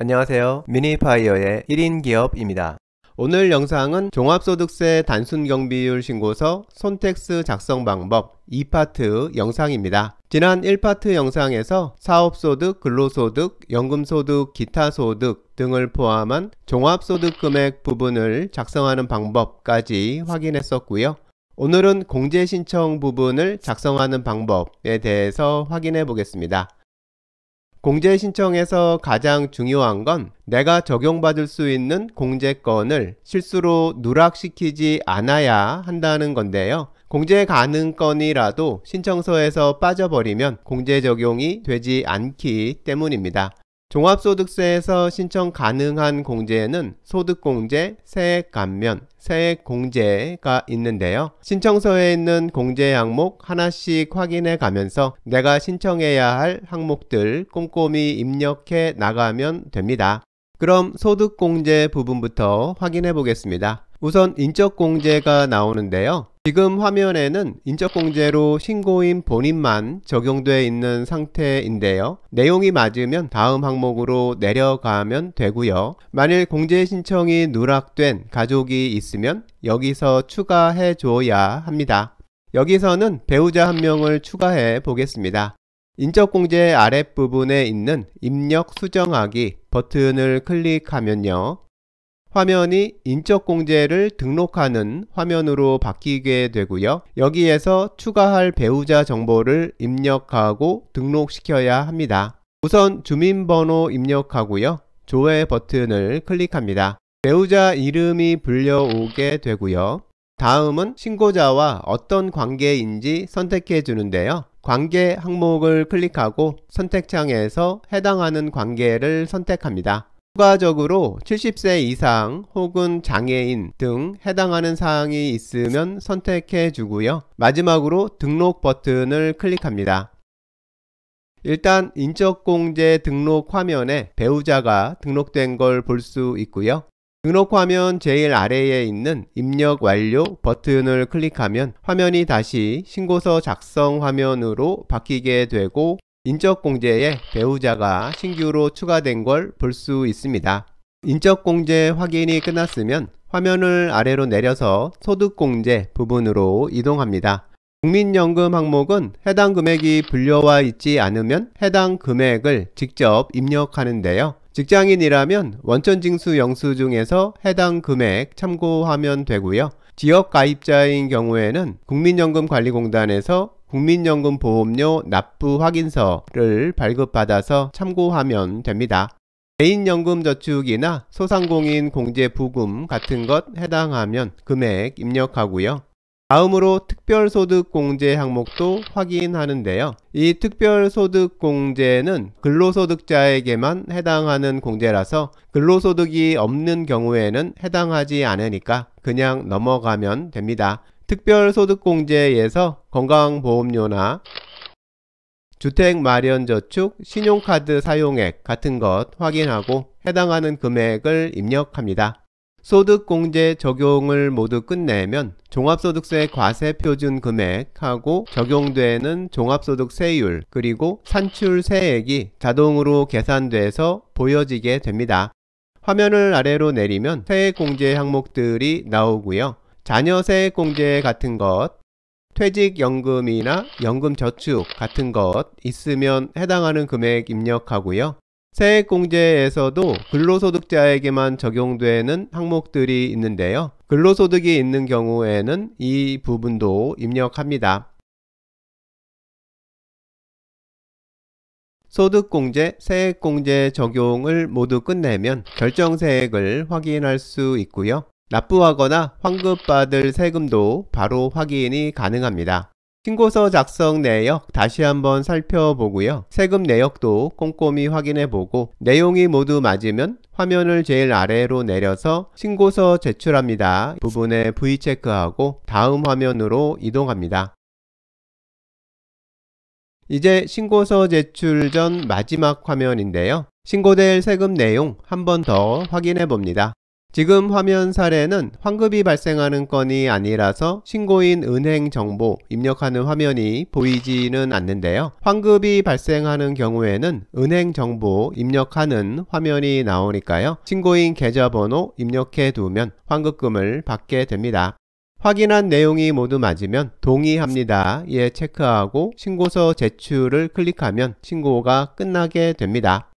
안녕하세요. 미니파이어의 1인 기업입니다. 오늘 영상은 종합소득세 단순경비율 신고서 손택스 작성 방법 2파트 영상입니다. 지난 1파트 영상에서 사업소득, 근로소득, 연금소득, 기타소득 등을 포함한 종합소득금액 부분을 작성하는 방법까지 확인했었고요. 오늘은 공제신청 부분을 작성하는 방법에 대해서 확인해 보겠습니다. 공제 신청에서 가장 중요한 건 내가 적용받을 수 있는 공제건을 실수로 누락시키지 않아야 한다는 건데요. 공제 가능 건이라도 신청서에서 빠져버리면 공제 적용이 되지 않기 때문입니다. 종합소득세에서 신청 가능한 공제에는 소득공제, 세액 감면, 세액 공제가 있는데요. 신청서에 있는 공제 항목 하나씩 확인해 가면서 내가 신청해야 할 항목들 꼼꼼히 입력해 나가면 됩니다. 그럼 소득공제 부분부터 확인해 보겠습니다. 우선 인적공제가 나오는데요. 지금 화면에는 인적공제로 신고인 본인만 적용되어 있는 상태인데요. 내용이 맞으면 다음 항목으로 내려가면 되고요. 만일 공제 신청이 누락된 가족이 있으면 여기서 추가해 줘야 합니다. 여기서는 배우자 한 명을 추가해 보겠습니다. 인적공제 아랫부분에 있는 입력 수정하기 버튼을 클릭하면요. 화면이 인적공제를 등록하는 화면으로 바뀌게 되고요. 여기에서 추가할 배우자 정보를 입력하고 등록시켜야 합니다. 우선 주민번호 입력하고요. 조회 버튼을 클릭합니다. 배우자 이름이 불려오게 되고요. 다음은 신고자와 어떤 관계인지 선택해 주는데요. 관계 항목을 클릭하고 선택창에서 해당하는 관계를 선택합니다. 추가적으로 70세 이상 혹은 장애인 등 해당하는 사항이 있으면 선택해 주고요. 마지막으로 등록 버튼을 클릭합니다. 일단 인적공제 등록 화면에 배우자가 등록된 걸 볼 수 있고요. 등록 화면 제일 아래에 있는 입력 완료 버튼을 클릭하면 화면이 다시 신고서 작성 화면으로 바뀌게 되고 인적 공제에 배우자가 신규로 추가된 걸 볼 수 있습니다. 인적 공제 확인이 끝났으면 화면을 아래로 내려서 소득 공제 부분으로 이동합니다. 국민연금 항목은 해당 금액이 불려와 있지 않으면 해당 금액을 직접 입력하는데요. 직장인이라면 원천징수 영수중에서 해당 금액 참고하면 되고요. 지역 가입자인 경우에는 국민연금관리공단에서 국민연금 보험료 납부 확인서를 발급받아서 참고하면 됩니다. 개인연금저축이나 소상공인 공제부금 같은 것 해당하면 금액 입력하고요. 다음으로 특별소득공제 항목도 확인하는데요. 이 특별소득공제는 근로소득자에게만 해당하는 공제라서 근로소득이 없는 경우에는 해당하지 않으니까 그냥 넘어가면 됩니다. 특별소득공제에서 건강보험료나 주택 마련 저축, 신용카드 사용액 같은 것 확인하고 해당하는 금액을 입력합니다. 소득공제 적용을 모두 끝내면 종합소득세 과세표준 금액하고 적용되는 종합소득세율 그리고 산출세액이 자동으로 계산돼서 보여지게 됩니다. 화면을 아래로 내리면 세액공제 항목들이 나오고요. 자녀세 액 공제 같은 것, 퇴직연금이나 연금저축 같은 것 있으면 해당하는 금액 입력하고요. 세액공제에서도 근로소득자에게만 적용되는 항목들이 있는데요. 근로소득이 있는 경우에는 이 부분도 입력합니다. 소득공제, 세액공제 적용을 모두 끝내면 결정세액을 확인할 수 있고요. 납부하거나 환급받을 세금도 바로 확인이 가능합니다. 신고서 작성 내역 다시 한번 살펴보고요. 세금 내역도 꼼꼼히 확인해보고 내용이 모두 맞으면 화면을 제일 아래로 내려서 신고서 제출합니다 부분에 V체크하고 다음 화면으로 이동합니다. 이제 신고서 제출 전 마지막 화면인데요. 신고될 세금 내용 한번더 확인해 봅니다. 지금 화면 사례는 환급이 발생하는 건이 아니라서 신고인 은행 정보 입력하는 화면이 보이지는 않는데요. 환급이 발생하는 경우에는 은행 정보 입력하는 화면이 나오니까요. 신고인 계좌번호 입력해 두면 환급금을 받게 됩니다. 확인한 내용이 모두 맞으면 동의합니다에 예, 체크하고 신고서 제출을 클릭하면 신고가 끝나게 됩니다.